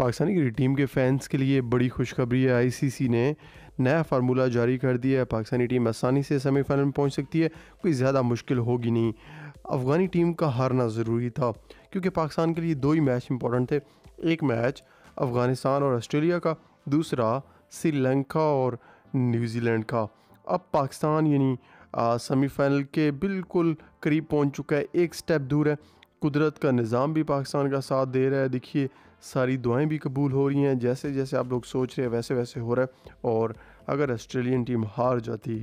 Pakistani cricket team के fans के लिए बड़ी खुशखबरी है आईसीसी ने नया फार्मूला जारी कर दिया है पाकिस्तानी टीम आसानी से सेमीफाइनल में पहुंच सकती है कोई ज़्यादा मुश्किल होगी नहीं अफ़गानी टीम का हारना ज़रूरी था क्योंकि पाकिस्तान के लिए दो ही मैच इंपॉर्टेंट थे एक मैच अफ़गानिस्तान और ऑस्ट्रेलिया का दूसरा श्रीलंका और न्यूजीलैंड का अब पाकिस्तान यानी सेमीफाइनल के बिल्कुल करीब पहुंच चुका है एक स्टेप दूर है कुदरत का निज़ाम भी पाकिस्तान का साथ दे रहा है देखिए सारी दुआएं भी कबूल हो रही हैं जैसे जैसे आप लोग सोच रहे हैं वैसे वैसे हो रहा है और अगर ऑस्ट्रेलियन टीम हार जाती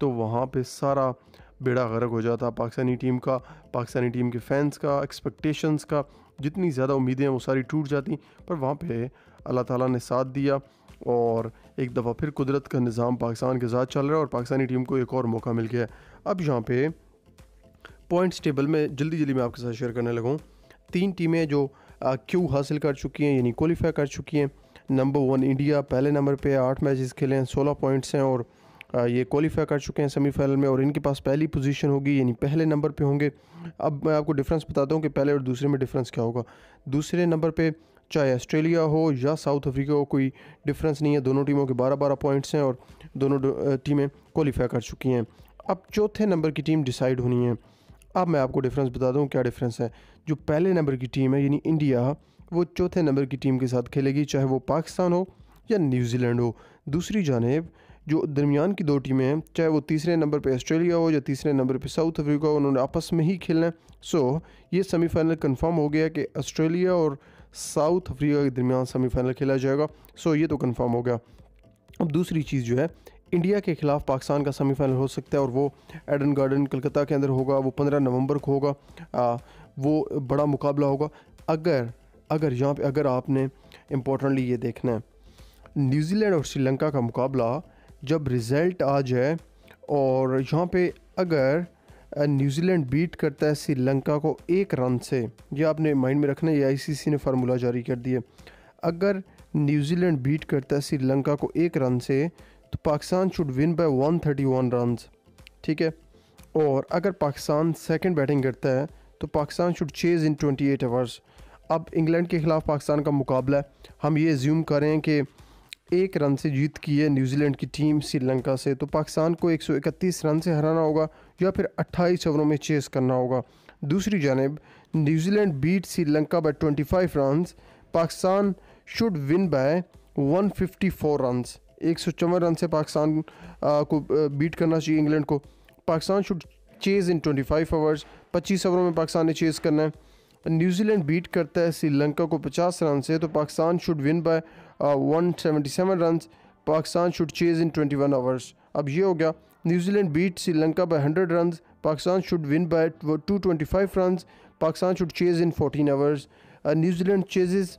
तो वहाँ पे सारा बेड़ा गर्क हो जाता पाकिस्तानी टीम का पाकिस्तानी टीम के फैंस का एक्सपेक्टेशंस का जितनी ज़्यादा उम्मीदें वो सारी टूट जाती पर वहाँ पे अल्लाह ताला ने साथ दिया और एक दफ़ा फिर कुदरत का निज़ाम पाकिस्तान के साथ चल रहा है और पाकिस्तानी टीम को एक और मौका मिल गया अब यहाँ पे पॉइंट्स टेबल में जल्दी जल्दी मैं आपके साथ शेयर करने लगूँ तीन टीमें जो क्यू हासिल कर चुकी हैं यानी क्वालिफाई कर चुकी हैं नंबर वन इंडिया पहले नंबर पे आठ मैचेस खेले हैं सोलह पॉइंट्स हैं और ये क्वालिफाई कर चुके हैं सेमीफाइनल में और इनके पास पहली पोजीशन होगी यानी पहले नंबर पे होंगे अब मैं आपको डिफरेंस बताता हूँ कि पहले और दूसरे में डिफरेंस क्या होगा दूसरे नंबर पे चाहे ऑस्ट्रेलिया हो या साउथ अफ्रीका हो कोई डिफरेंस नहीं है दोनों टीमों के बारह बारह पॉइंट्स हैं और दोनों टीमें क्वालिफाई कर चुकी हैं अब चौथे नंबर की टीम डिसाइड होनी है अब मैं आपको डिफरेंस बता दूं क्या डिफरेंस है जो पहले नंबर की टीम है यानी इंडिया वो चौथे नंबर की टीम के साथ खेलेगी चाहे वो पाकिस्तान हो या न्यूजीलैंड हो दूसरी जानब जो दरमियान की दो टीमें हैं चाहे वो तीसरे नंबर पे ऑस्ट्रेलिया हो या तीसरे नंबर पे साउथ अफ्रीका हो उन्होंने आपस में ही खेलना है सो ये सेमीफाइनल कंफर्म हो गया कि ऑस्ट्रेलिया और साउथ अफ्रीका के दरमियान सेमीफाइनल खेला जाएगा सो ये तो कंफर्म हो गया अब दूसरी चीज़ जो है इंडिया के खिलाफ पाकिस्तान का सेमीफाइनल हो सकता है और वो एडन गार्डन कलकत्ता के अंदर होगा वो पंद्रह नवंबर को होगा आ, वो बड़ा मुकाबला होगा अगर अगर यहाँ पे अगर आपने इम्पोर्टेंटली ये देखना है न्यूजीलैंड और श्रीलंका का मुकाबला जब रिज़ल्ट आ जाए और यहाँ पे अगर न्यूजीलैंड बीट करता है श्रीलंका को एक रन से ये आपने माइंड में रखना है ये आईसीसी ने फार्मूला जारी कर दिया अगर न्यूजीलैंड बीट करता है श्रीलंका को एक रन से तो Pakistan should win by 131 runs ठीक है और अगर पाकिस्तान सेकंड बैटिंग करता है तो Pakistan should chase in 28 eight overs अब इंग्लैंड के ख़िलाफ़ पाकिस्तान का मुकाबला है हम ये ज्यूम करें कि एक रन से जीत की है न्यूजीलैंड की टीम श्रीलंका से तो पाकिस्तान को 131 रन से हराना होगा या फिर 28 ओवरों में चेस करना होगा दूसरी जानब New Zealand beat Sri Lanka by 25 five Pakistan should win by 154 fifty एक सौ चौवन रन से पाकिस्तान को बीट करना चाहिए इंग्लैंड को Pakistan should chase in twenty five overs पच्चीस ओवरों में पाकिस्तान ने चेज़ करना है न्यूजीलैंड बीट करता है श्रीलंका को 50 रन से तो Pakistan should win by 177 run Pakistan should chase in 21 overs अब ये हो गया New Zealand beat Sri Lanka by 100 run Pakistan should win by 225 run Pakistan should chase in 14 overs New Zealand chases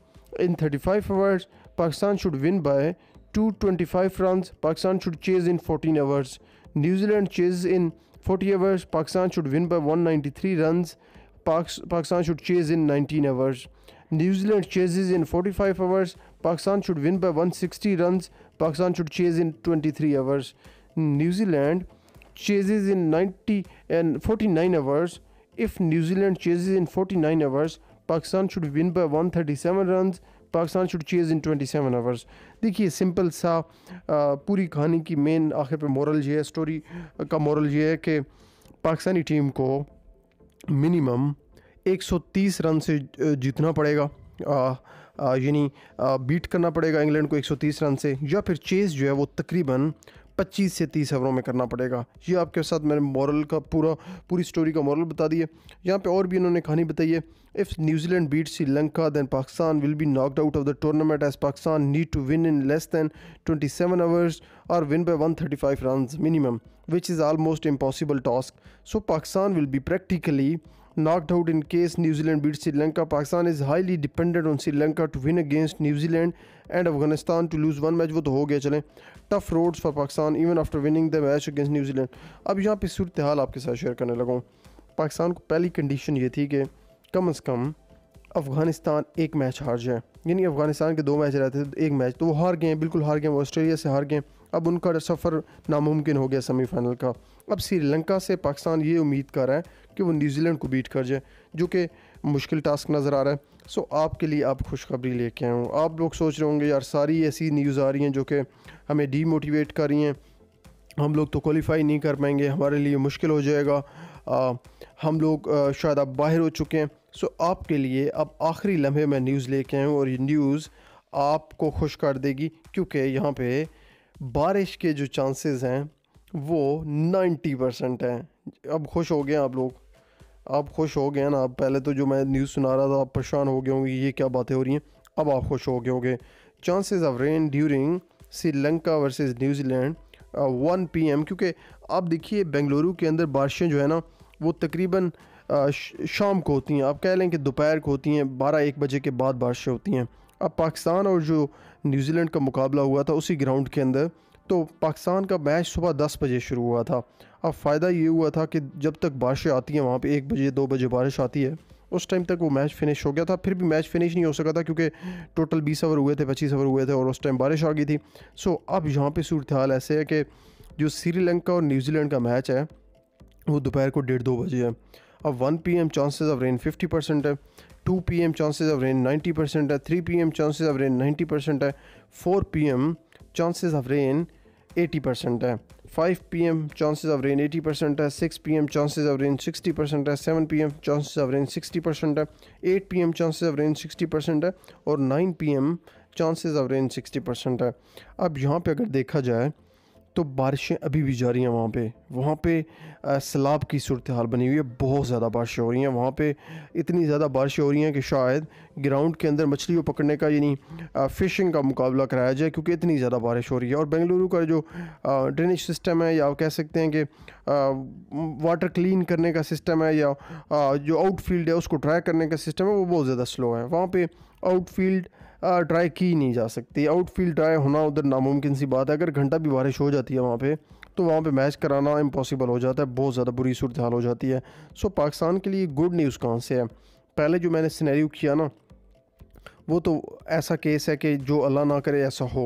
in 35 overs Pakistan should win by 225 runs. Pakistan should chase in 14 hours. New Zealand chases in 40 hours. Pakistan should win by 193 runs. Pakistan should chase in 19 hours. New Zealand chases in 45 hours. Pakistan should win by 160 runs. Pakistan should chase in 23 hours. New Zealand chases in 90 and 49 hours. If New Zealand chases in 49 hours, Pakistan should win by 137 runs. Pakistan should chase in twenty seven overs देखिए simple सा पूरी कहानी की main आखिर पे moral ये है story का मॉरल ये है कि पाकिस्तानी टीम को मिनिमम 130 रन से जीतना पड़ेगा यानी बीट करना पड़ेगा इंग्लैंड को 130 रन से या फिर चेस जो है वो तकरीबन पच्चीस से तीस ओवरों में करना पड़ेगा ये आपके साथ मैंने मॉरल का पूरा पूरी स्टोरी का मॉरल बता दिए यहाँ पे और भी इन्होंने कहानी बताई है if New Zealand beat Sri Lanka then Pakistan will be knocked out of the tournament as Pakistan need to win in less than twenty seven overs और win by one thirty five run minimum which is almost impossible task so Pakistan will be practically knocked out in case New Zealand beats Sri Lanka. Pakistan is highly dependent on Sri Lanka to win against New Zealand and Afghanistan to lose one match. वो तो हो गया चलें tough roads for Pakistan even after winning the match against New Zealand अब यहाँ पे सूरत हाल आपके साथ शेयर करने लगा हूँ पाकिस्तान को पहली कंडीशन ये थी कि कम अज़ कम अफ़गानिस्तान एक मैच हार जाए यानी अफ़गानिस्तान के दो मैच रहते थे तो एक मैच तो वो हार गए बिल्कुल हार गए वो ऑस्ट्रेलिया से हार गए अब उनका सफ़र नामुमकिन हो गया सेमीफाइनल का अब श्रीलंका से पाकिस्तान ये उम्मीद कर रहा है कि वो न्यूजीलैंड को बीट कर जाए जो कि मुश्किल टास्क नज़र आ रहा है सो आपके लिए आप खुशखबरी लेके आए हूँ आप लोग सोच रहे होंगे यार सारी ऐसी न्यूज़ आ रही हैं जो कि हमें डीमोटिवेट कर रही हैं हम लोग तो क्वालिफाई नहीं कर पाएंगे हमारे लिए मुश्किल हो जाएगा आ, हम लोग आ, शायद अब बाहर हो चुके हैं सो आपके लिए अब आखिरी लम्हे में न्यूज़ लेके आया हूँ और ये न्यूज़ आपको खुश कर देगी क्योंकि यहाँ पे बारिश के जो चांसेस हैं वो नाइन्टी परसेंट है अब खुश हो गए आप लोग आप खुश हो गए ना आप पहले तो जो मैं न्यूज़ सुना रहा था आप परेशान हो गए होंगे ये क्या बातें हो रही हैं अब आप खुश हो गए होंगे chances of rain during Sri Lanka versus New Zealand one P M क्योंकि आप देखिए बेंगलुरु के अंदर बारिशें जो है ना वो तकरीबन uh, शाम को होती हैं आप कह लें कि दोपहर को होती हैं बारह एक बजे के बाद बारिशें होती हैं अब पाकिस्तान और जो न्यूजीलैंड का मुकाबला हुआ था उसी ग्राउंड के अंदर तो पाकिस्तान का मैच सुबह दस बजे शुरू हुआ था अब फ़ायदा ये हुआ था कि जब तक बारिशें आती हैं वहाँ पर एक बजे दो बजे बारिश आती है उस टाइम तक वो मैच फिनिश हो गया था फिर भी मैच फिनिश नहीं हो सका था क्योंकि टोटल बीस ओवर हुए थे पच्चीस ओवर हुए थे और उस टाइम बारिश आ गई थी सो अब यहाँ पर सूरत हाल ऐसे है कि जो श्रीलंका और न्यूजीलैंड का मैच है वो दोपहर को डेढ़ दो बजे है अब 1 P M chances of rain 50 percent है 2 P M chances of rain 90 percent है 3 P M chances of rain 90 percent है 4 P M chances of rain 80 percent है 5 PM chances of rain 80 percent है 6 PM chances of rain 60 percent है 7 PM chances of rain 60 percent है 8 PM chances of rain 60 percent है और 9 PM chances of rain 60 percent है अब यहाँ पे अगर देखा जाए तो बारिशें अभी भी जा रही हैं वहाँ पे वहाँ पे सैलाब की सूरत हाल बनी हुई है बहुत ज़्यादा बारिशें हो रही हैं वहाँ पे इतनी ज़्यादा बारिशें हो रही हैं कि शायद ग्राउंड के अंदर मछलियों पकड़ने का यानी फ़िशिंग का मुकाबला कराया जाए क्योंकि इतनी ज़्यादा बारिश हो रही है और बेंगलुरु का जो ड्रेनेज सिस्टम है या कह सकते हैं कि वाटर क्लीन करने का सिस्टम है या जो आउटफील्ड है उसको ड्राई करने का सिस्टम है वो बहुत ज़्यादा स्लो है वहाँ पर आउटफील्ड ड्राई की नहीं जा सकती आउटफील्ड ड्राई होना उधर नामुमकिन सी बात है अगर घंटा भी बारिश हो जाती है वहाँ पे तो वहाँ पे मैच कराना इम्पॉसिबल हो जाता है बहुत ज़्यादा बुरी सूरत हाल हो जाती है सो पाकिस्तान के लिए गुड न्यूज़ कहाँ से है पहले जो मैंने सिनेरियो किया ना वो तो ऐसा केस है कि जो अल्लाह ना करे ऐसा हो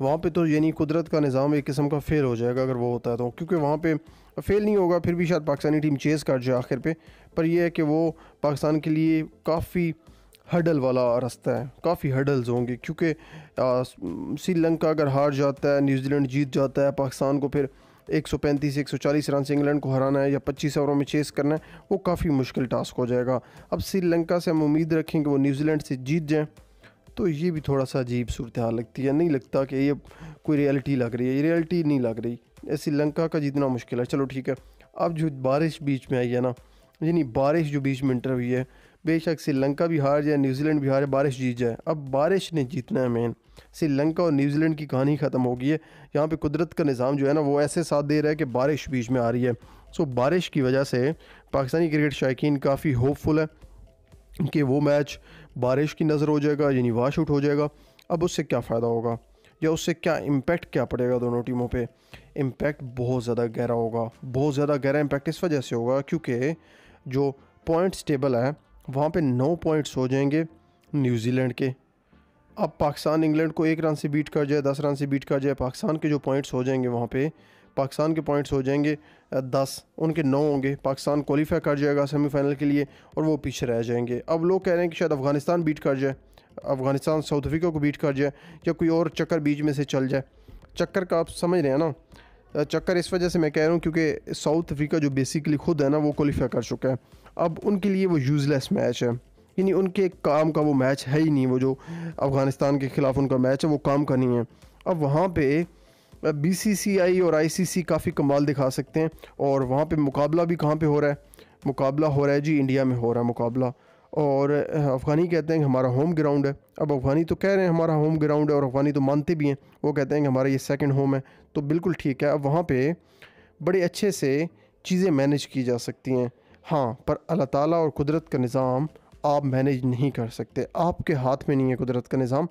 वहाँ पे तो यानी कुदरत का निज़ाम एक किस्म का फ़ेल हो जाएगा अगर वो होता है तो क्योंकि वहाँ पे फेल नहीं होगा फिर भी शायद पाकिस्तानी टीम चेज़ कर जाए आखिर पे पर यह है कि वो पाकिस्तान के लिए काफ़ी हडल वाला रास्ता है काफ़ी हडल्स होंगे क्योंकि श्रीलंका अगर हार जाता है न्यूजीलैंड जीत जाता है पाकिस्तान को फिर 135 140 रन से इंग्लैंड को हराना है या 25 ओवरों में चेस करना है वो काफ़ी मुश्किल टास्क हो जाएगा अब श्रीलंका से हम उम्मीद रखें कि वो न्यूजीलैंड से जीत जाएँ तो ये भी थोड़ा सा अजीब सूरत हाल लगती है नहीं लगता कि ये कोई रियलिटी लग रही है ये रियलिटी नहीं लग रही श्रीलंका का जीतना मुश्किल है चलो ठीक है अब जो बारिश बीच में आई है ना यानी बारिश जो बीच में इंटर हुई है बेशक श्रीलंका भी हार जाए न्यूजीलैंड भी हारे बारिश जीत जाए अब बारिश ने जीतना है मेन श्रीलंका और न्यूजीलैंड की कहानी ख़त्म हो गई है यहाँ पे कुदरत का निज़ाम जो है ना वो ऐसे साथ दे रहा है कि बारिश बीच में आ रही है सो बारिश की वजह से पाकिस्तानी क्रिकेट शायकीन काफ़ी होपफुल है कि वो मैच बारिश की नज़र हो जाएगा यानी वाश आउट हो जाएगा अब उससे क्या फ़ायदा होगा या उससे क्या इम्पैक्ट क्या पड़ेगा दोनों टीमों पर इम्पैक्ट बहुत ज़्यादा गहरा होगा बहुत ज़्यादा गहरा इम्पैक्ट इस वजह से होगा क्योंकि जो पॉइंट्स टेबल है वहाँ पे नौ पॉइंट्स हो जाएंगे न्यूजीलैंड के अब पाकिस्तान इंग्लैंड को एक रन से बीट कर जाए दस रन से बीट कर जाए पाकिस्तान के जो पॉइंट्स हो जाएंगे वहाँ पे पाकिस्तान के पॉइंट्स हो जाएंगे दस उनके नौ होंगे पाकिस्तान क्वालिफाई कर जाएगा सेमीफाइनल के लिए और वो पीछे रह जाएंगे अब लोग कह रहे हैं कि शायद अफ़गानिस्तान बीट कर जाए अफ़गानिस्तान साउथ अफ्रीका को बीट कर जाए या कोई और चक्कर बीच में से चल जाए चक्कर का आप समझ रहे हैं ना चक्कर इस वजह से मैं कह रहा हूँ क्योंकि साउथ अफ्रीका जो बेसिकली खुद है ना वो क्वालिफाई कर चुका है अब उनके लिए वो यूज़लेस मैच है यानी उनके काम का वो मैच है ही नहीं वो जो अफ़गानिस्तान के ख़िलाफ़ उनका मैच है वो काम का नहीं है अब वहाँ पे बीसीसीआई और आईसीसी काफ़ी कमाल दिखा सकते हैं और वहाँ पे मुकाबला भी कहाँ पे हो रहा है मुकाबला हो रहा है जी इंडिया में हो रहा है मुकाबला और अफ़गानी कहते हैं कि हमारा होम ग्राउंड है अब अफ़गानी तो कह रहे हैं हमारा होम ग्राउंड है और अफ़गानी तो मानते भी हैं वो कहते हैं कि हमारा ये सेकेंड होम है तो बिल्कुल ठीक है अब वहाँ पर बड़े अच्छे से चीज़ें मैनेज की जा सकती हैं हाँ पर अल्लाह ताला और कुदरत का निज़ाम आप मैनेज नहीं कर सकते आपके हाथ में नहीं है कुदरत का निज़ाम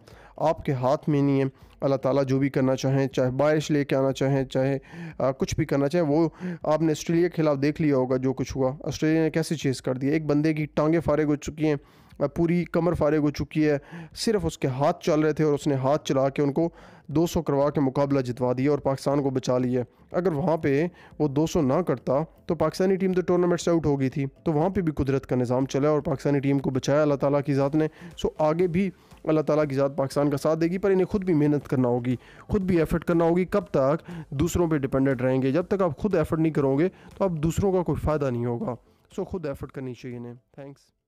आपके हाथ में नहीं है अल्लाह ताला जो भी करना चाहें चाहे बारिश लेके आना चाहें चाहे आ, कुछ भी करना चाहें वो आपने ऑस्ट्रेलिया के खिलाफ देख लिया होगा जो कुछ हुआ ऑस्ट्रेलिया ने कैसी चीज़ कर दी एक बंदे की टांगें फारिग हो चुकी हैं पूरी कमर फारिग हो चुकी है सिर्फ उसके हाथ चल रहे थे और उसने हाथ चला के उनको 200 करवा के मुकाबला जितवा दिया और पाकिस्तान को बचा लिया अगर वहाँ पे वो 200 ना करता तो पाकिस्तानी टीम तो टूर्नामेंट से आउट हो गई थी तो वहाँ पे भी कुदरत का निज़ाम चला और पाकिस्तानी टीम को बचाया अल्लाह ताला की ज़ात ने सो आगे भी अल्लाह ताला की ज़ात पाकिस्तान का साथ देगी पर इन्हें खुद भी मेहनत करना होगी खुद भी एफर्ट करना होगी कब तक दूसरों पर डिपेंडेंट रहेंगे जब तक आप खुद एफर्ट नहीं करोगे तो आप दूसरों का कोई फ़ायदा नहीं होगा सो खुद एफर्ट करनी चाहिए इन्हें थैंक्स